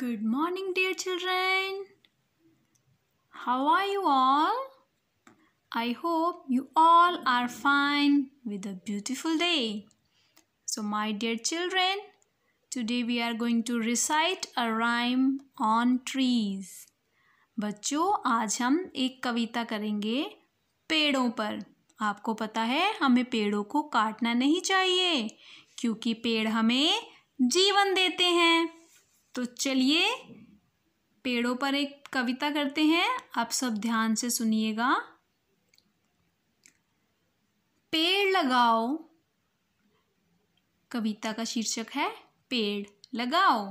Good morning, dear children. How are you all? I hope you all are fine with a beautiful day. So, my dear children, today we are going to recite a rhyme on trees. बच्चों आज हम एक कविता करेंगे पेड़ों पर आपको पता है हमें पेड़ों को काटना नहीं चाहिए क्योंकि पेड़ हमें जीवन देते हैं तो चलिए पेड़ों पर एक कविता करते हैं आप सब ध्यान से सुनिएगा पेड़ लगाओ कविता का शीर्षक है पेड़ लगाओ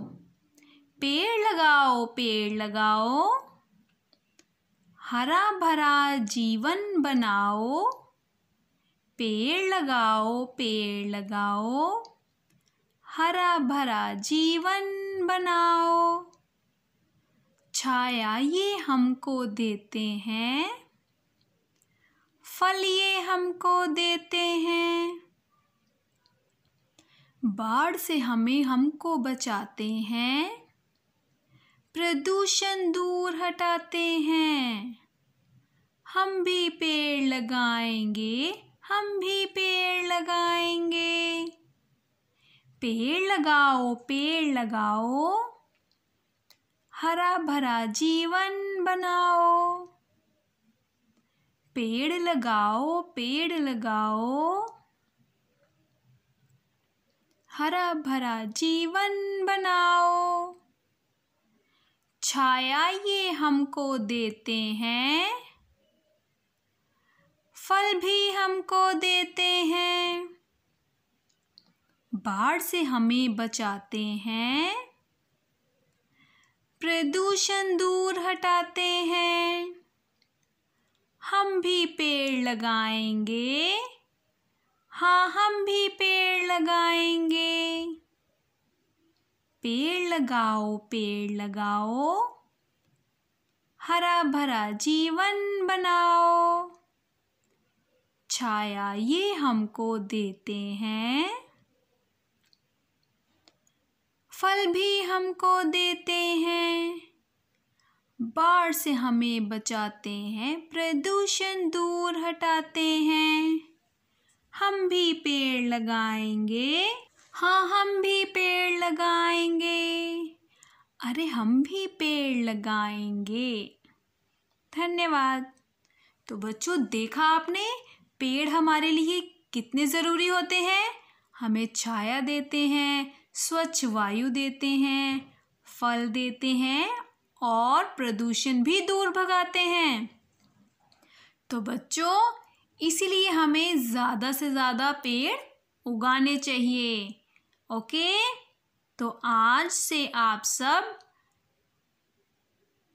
पेड़ लगाओ पेड़ लगाओ हरा भरा जीवन बनाओ पेड़ लगाओ पेड़ लगाओ हरा भरा जीवन बनाओ छाया ये हमको देते हैं फल ये हमको देते हैं बाढ़ से हमें हमको बचाते हैं प्रदूषण दूर हटाते हैं हम भी पेड़ लगाएंगे हम भी पेड़ लगाएंगे पेड़ लगाओ पेड़ लगाओ हरा भरा जीवन बनाओ पेड़ लगाओ पेड़ लगाओ हरा भरा जीवन बनाओ छाया ये हमको देते हैं फल भी हमको देते हैं बाढ़ से हमें बचाते हैं प्रदूषण दूर हटाते हैं हम भी पेड़ लगाएंगे हाँ हम भी पेड़ लगाएंगे पेड़ लगाओ पेड़ लगाओ हरा भरा जीवन बनाओ छाया ये हमको देते हैं फल भी हमको देते हैं बाढ़ से हमें बचाते हैं प्रदूषण दूर हटाते हैं हम भी पेड़ लगाएंगे हाँ हम भी पेड़ लगाएंगे अरे हम भी पेड़ लगाएंगे धन्यवाद तो बच्चों देखा आपने पेड़ हमारे लिए कितने ज़रूरी होते हैं हमें छाया देते हैं स्वच्छ वायु देते हैं फल देते हैं और प्रदूषण भी दूर भगाते हैं तो बच्चों इसीलिए हमें ज़्यादा से ज़्यादा पेड़ उगाने चाहिए ओके तो आज से आप सब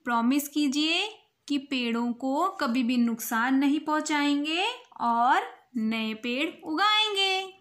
प्रॉमिस कीजिए कि पेड़ों को कभी भी नुकसान नहीं पहुंचाएंगे और नए पेड़ उगाएंगे